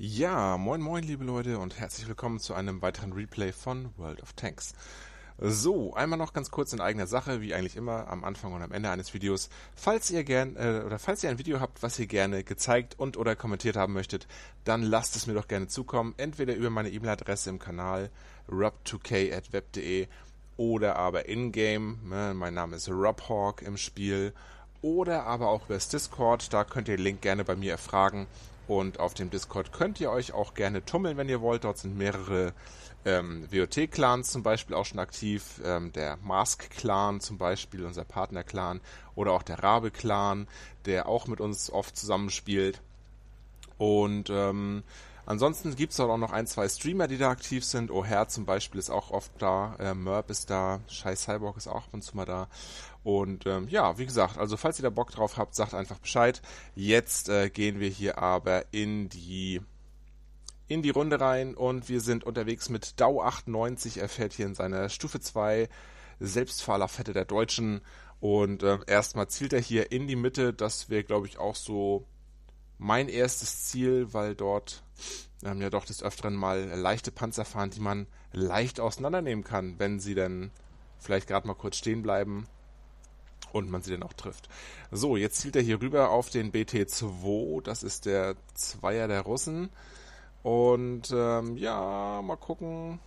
Ja, moin moin liebe Leute und herzlich willkommen zu einem weiteren Replay von World of Tanks. So, einmal noch ganz kurz in eigener Sache, wie eigentlich immer am Anfang und am Ende eines Videos. Falls ihr gern äh, oder falls ihr ein Video habt, was ihr gerne gezeigt und oder kommentiert haben möchtet, dann lasst es mir doch gerne zukommen, entweder über meine E-Mail-Adresse im Kanal rob2k@web.de oder aber in-game, ne, mein Name ist Rob Hawk im Spiel oder aber auch über Discord, da könnt ihr den Link gerne bei mir erfragen und auf dem Discord könnt ihr euch auch gerne tummeln, wenn ihr wollt. Dort sind mehrere ähm, WOT-Clans zum Beispiel auch schon aktiv. Ähm, der Mask-Clan zum Beispiel, unser Partner-Clan. Oder auch der Rabe-Clan, der auch mit uns oft zusammenspielt. Und ähm, Ansonsten gibt es auch noch ein, zwei Streamer, die da aktiv sind. O'Hare zum Beispiel ist auch oft da, äh, Merp ist da, Scheiß Cyborg ist auch ab und zu mal da. Und ähm, ja, wie gesagt, also falls ihr da Bock drauf habt, sagt einfach Bescheid. Jetzt äh, gehen wir hier aber in die in die Runde rein und wir sind unterwegs mit Dau 98. Er fährt hier in seiner Stufe 2 Selbstfahrlafette der Deutschen. Und äh, erstmal zielt er hier in die Mitte. Das wäre, glaube ich, auch so mein erstes Ziel, weil dort ähm, ja doch des Öfteren mal leichte Panzer fahren, die man leicht auseinandernehmen kann, wenn sie dann vielleicht gerade mal kurz stehen bleiben und man sie dann auch trifft. So, jetzt zielt er hier rüber auf den BT2, das ist der Zweier der Russen. Und ähm, ja, mal gucken.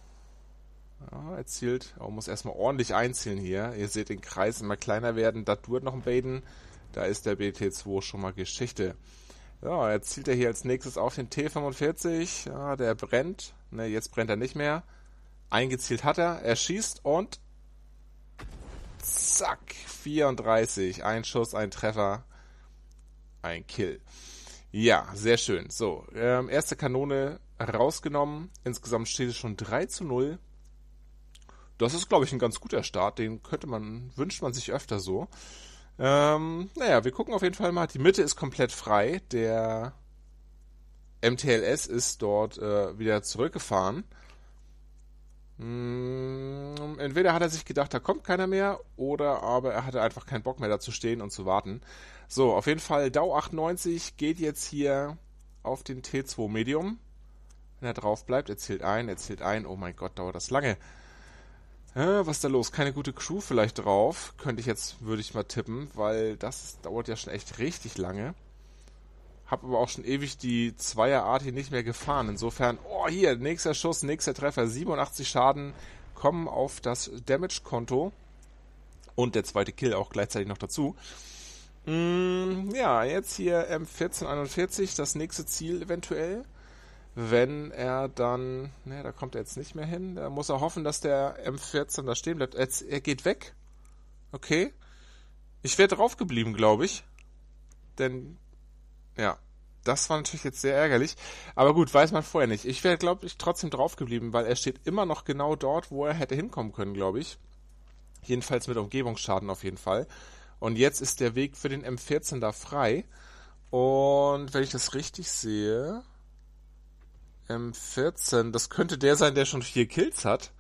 Ja, er zielt, aber muss erstmal ordentlich einzielen hier. Ihr seht den Kreis immer kleiner werden, da tut noch ein Baden. Da ist der BT2 schon mal Geschichte. Ja, jetzt zielt er hier als nächstes auf den T45. Ja, der brennt. Ne, jetzt brennt er nicht mehr. Eingezielt hat er. Er schießt und zack, 34. Ein Schuss, ein Treffer, ein Kill. Ja, sehr schön. So, ähm, erste Kanone rausgenommen. Insgesamt steht es schon 3 zu 0. Das ist, glaube ich, ein ganz guter Start. Den könnte man, wünscht man sich öfter so. Ähm, naja, wir gucken auf jeden Fall mal. Die Mitte ist komplett frei. Der MTLS ist dort äh, wieder zurückgefahren. Hm, entweder hat er sich gedacht, da kommt keiner mehr, oder aber er hatte einfach keinen Bock mehr da zu stehen und zu warten. So, auf jeden Fall, DAO 98 geht jetzt hier auf den T2 Medium. Wenn er drauf bleibt, er zählt ein, er zählt ein. Oh mein Gott, dauert das lange was ist da los? Keine gute Crew vielleicht drauf. Könnte ich jetzt, würde ich mal tippen, weil das dauert ja schon echt richtig lange. Hab aber auch schon ewig die Zweierart hier nicht mehr gefahren. Insofern, oh, hier, nächster Schuss, nächster Treffer. 87 Schaden kommen auf das Damage-Konto. Und der zweite Kill auch gleichzeitig noch dazu. Mm, ja, jetzt hier M1441, das nächste Ziel eventuell wenn er dann, ne, da kommt er jetzt nicht mehr hin, da muss er hoffen, dass der M14 da stehen bleibt. Jetzt, er geht weg. Okay. Ich wäre draufgeblieben, glaube ich. Denn, ja, das war natürlich jetzt sehr ärgerlich. Aber gut, weiß man vorher nicht. Ich wäre, glaube ich, trotzdem draufgeblieben, weil er steht immer noch genau dort, wo er hätte hinkommen können, glaube ich. Jedenfalls mit Umgebungsschaden auf jeden Fall. Und jetzt ist der Weg für den M14 da frei. Und wenn ich das richtig sehe, ähm, 14, das könnte der sein, der schon vier Kills hat.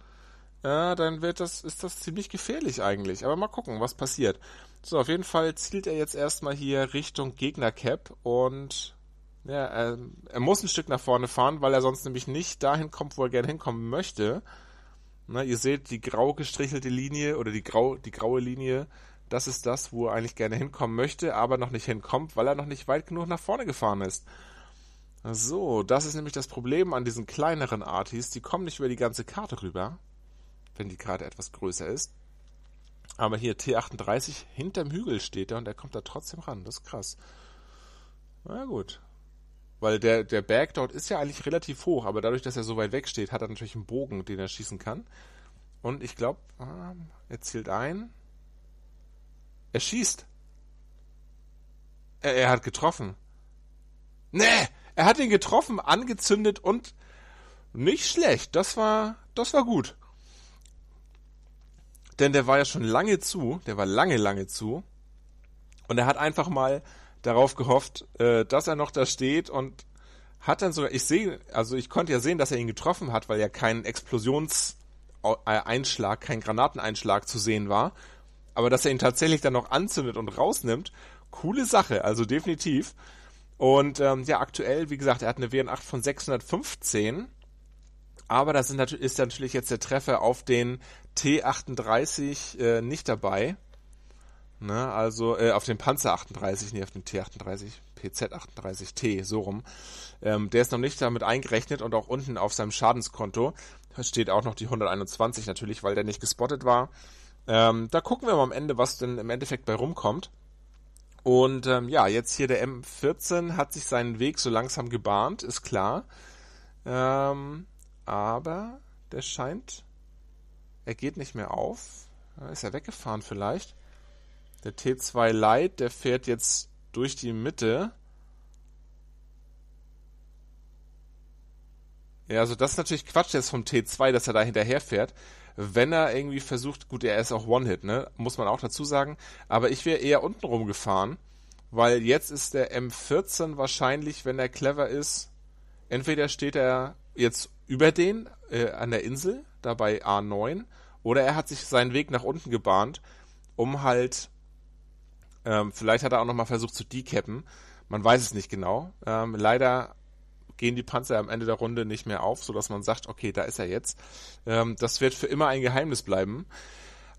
Ja, äh, dann wird das, ist das ziemlich gefährlich eigentlich. Aber mal gucken, was passiert. So, auf jeden Fall zielt er jetzt erstmal hier Richtung Gegnercap und ja, er, ähm, er muss ein Stück nach vorne fahren, weil er sonst nämlich nicht dahin kommt, wo er gerne hinkommen möchte. Na, ihr seht die grau gestrichelte Linie oder die, grau, die graue Linie, das ist das, wo er eigentlich gerne hinkommen möchte, aber noch nicht hinkommt, weil er noch nicht weit genug nach vorne gefahren ist. So, das ist nämlich das Problem an diesen kleineren Artis. Die kommen nicht über die ganze Karte rüber, wenn die Karte etwas größer ist. Aber hier T38 hinterm Hügel steht er und er kommt da trotzdem ran. Das ist krass. Na gut. Weil der, der Berg dort ist ja eigentlich relativ hoch, aber dadurch, dass er so weit weg steht, hat er natürlich einen Bogen, den er schießen kann. Und ich glaube, ah, er zielt ein. Er schießt. Er, er hat getroffen. Nee! Er hat ihn getroffen, angezündet und nicht schlecht. Das war, das war gut. Denn der war ja schon lange zu. Der war lange, lange zu. Und er hat einfach mal darauf gehofft, äh, dass er noch da steht und hat dann sogar, ich sehe, also ich konnte ja sehen, dass er ihn getroffen hat, weil ja kein Explosionseinschlag, kein Granateneinschlag zu sehen war. Aber dass er ihn tatsächlich dann noch anzündet und rausnimmt, coole Sache, also definitiv. Und ähm, ja, aktuell, wie gesagt, er hat eine WN8 von 615. Aber da sind, ist natürlich jetzt der Treffer auf den T38 äh, nicht dabei. Ne, also äh, auf den Panzer 38, nee, auf den T38, PZ38T, so rum. Ähm, der ist noch nicht damit eingerechnet und auch unten auf seinem Schadenskonto steht auch noch die 121 natürlich, weil der nicht gespottet war. Ähm, da gucken wir mal am Ende, was denn im Endeffekt bei rumkommt. Und ähm, ja, jetzt hier der M14 hat sich seinen Weg so langsam gebahnt, ist klar. Ähm, aber der scheint, er geht nicht mehr auf. Ist er weggefahren vielleicht? Der T2 Light, der fährt jetzt durch die Mitte. Ja, also das ist natürlich Quatsch jetzt vom T2, dass er da hinterher fährt wenn er irgendwie versucht, gut, er ist auch One-Hit, ne? Muss man auch dazu sagen. Aber ich wäre eher unten rum gefahren, weil jetzt ist der M14 wahrscheinlich, wenn er clever ist, entweder steht er jetzt über den äh, an der Insel, da bei A9, oder er hat sich seinen Weg nach unten gebahnt, um halt, ähm, vielleicht hat er auch nochmal versucht zu decappen. Man weiß es nicht genau. Ähm, leider gehen die Panzer am Ende der Runde nicht mehr auf, sodass man sagt, okay, da ist er jetzt. Ähm, das wird für immer ein Geheimnis bleiben.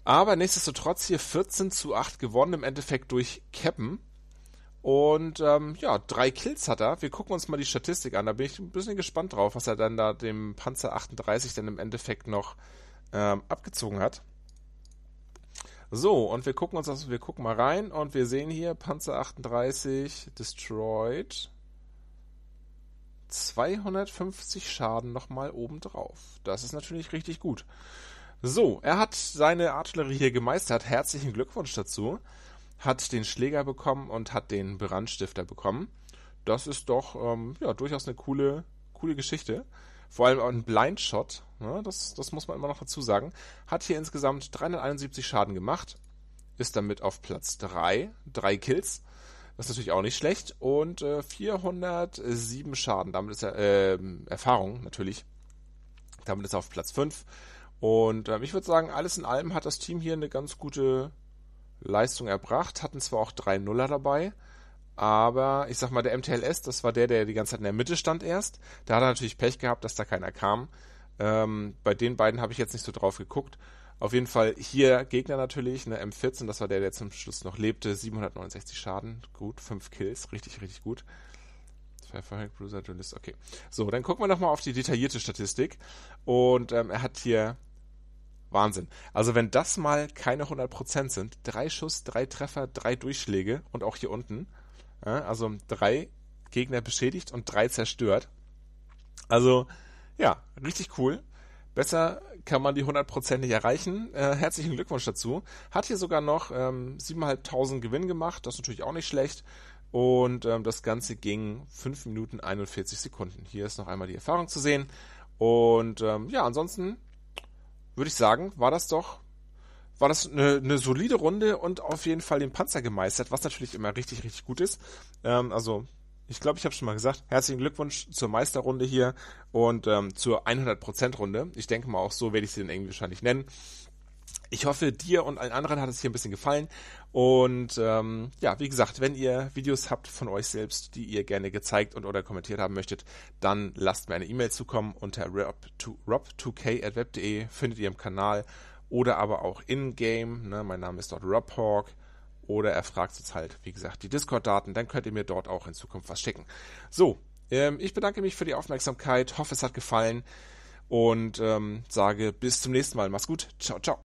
Aber nichtsdestotrotz hier 14 zu 8 gewonnen, im Endeffekt durch Keppen. Und ähm, ja, drei Kills hat er. Wir gucken uns mal die Statistik an. Da bin ich ein bisschen gespannt drauf, was er dann da dem Panzer 38 dann im Endeffekt noch ähm, abgezogen hat. So, und wir gucken uns das, wir gucken mal rein und wir sehen hier Panzer 38 destroyed. 250 Schaden nochmal obendrauf. Das ist natürlich richtig gut. So, er hat seine Artillerie hier gemeistert. Herzlichen Glückwunsch dazu. Hat den Schläger bekommen und hat den Brandstifter bekommen. Das ist doch ähm, ja, durchaus eine coole, coole Geschichte. Vor allem ein Blindshot, ne? das, das muss man immer noch dazu sagen. Hat hier insgesamt 371 Schaden gemacht. Ist damit auf Platz 3, 3 Kills. Das ist natürlich auch nicht schlecht. Und äh, 407 Schaden. Damit ist er, äh, Erfahrung natürlich. Damit ist er auf Platz 5. Und äh, ich würde sagen, alles in allem hat das Team hier eine ganz gute Leistung erbracht. Hatten zwar auch drei Nuller dabei. Aber ich sag mal, der MTLS, das war der, der die ganze Zeit in der Mitte stand erst. Da hat er natürlich Pech gehabt, dass da keiner kam. Ähm, bei den beiden habe ich jetzt nicht so drauf geguckt. Auf jeden Fall hier Gegner natürlich, eine M14, das war der, der zum Schluss noch lebte. 769 Schaden, gut, 5 Kills, richtig, richtig gut. Perfect Bruiser Duelist, okay. So, dann gucken wir nochmal auf die detaillierte Statistik. Und ähm, er hat hier Wahnsinn. Also wenn das mal keine 100% sind, drei Schuss, drei Treffer, drei Durchschläge und auch hier unten. Ja, also drei Gegner beschädigt und drei zerstört. Also ja, richtig cool. Besser kann man die 100% nicht erreichen. Äh, herzlichen Glückwunsch dazu. Hat hier sogar noch ähm, 7.500 Gewinn gemacht, das ist natürlich auch nicht schlecht. Und ähm, das Ganze ging 5 Minuten 41 Sekunden. Hier ist noch einmal die Erfahrung zu sehen. Und ähm, ja, ansonsten würde ich sagen, war das doch war das eine, eine, solide Runde und auf jeden Fall den Panzer gemeistert, was natürlich immer richtig, richtig gut ist. Ähm, also ich glaube, ich habe schon mal gesagt, herzlichen Glückwunsch zur Meisterrunde hier und ähm, zur 100%-Runde. Ich denke mal, auch so werde ich sie dann irgendwie wahrscheinlich nennen. Ich hoffe, dir und allen anderen hat es hier ein bisschen gefallen. Und ähm, ja, wie gesagt, wenn ihr Videos habt von euch selbst, die ihr gerne gezeigt und oder kommentiert haben möchtet, dann lasst mir eine E-Mail zukommen unter rob2k.web.de findet ihr im Kanal oder aber auch in-game. Ne? Mein Name ist dort Rob Hawk oder er fragt uns halt, wie gesagt, die Discord-Daten, dann könnt ihr mir dort auch in Zukunft was schicken. So, ähm, ich bedanke mich für die Aufmerksamkeit, hoffe es hat gefallen und ähm, sage bis zum nächsten Mal. Mach's gut, ciao, ciao.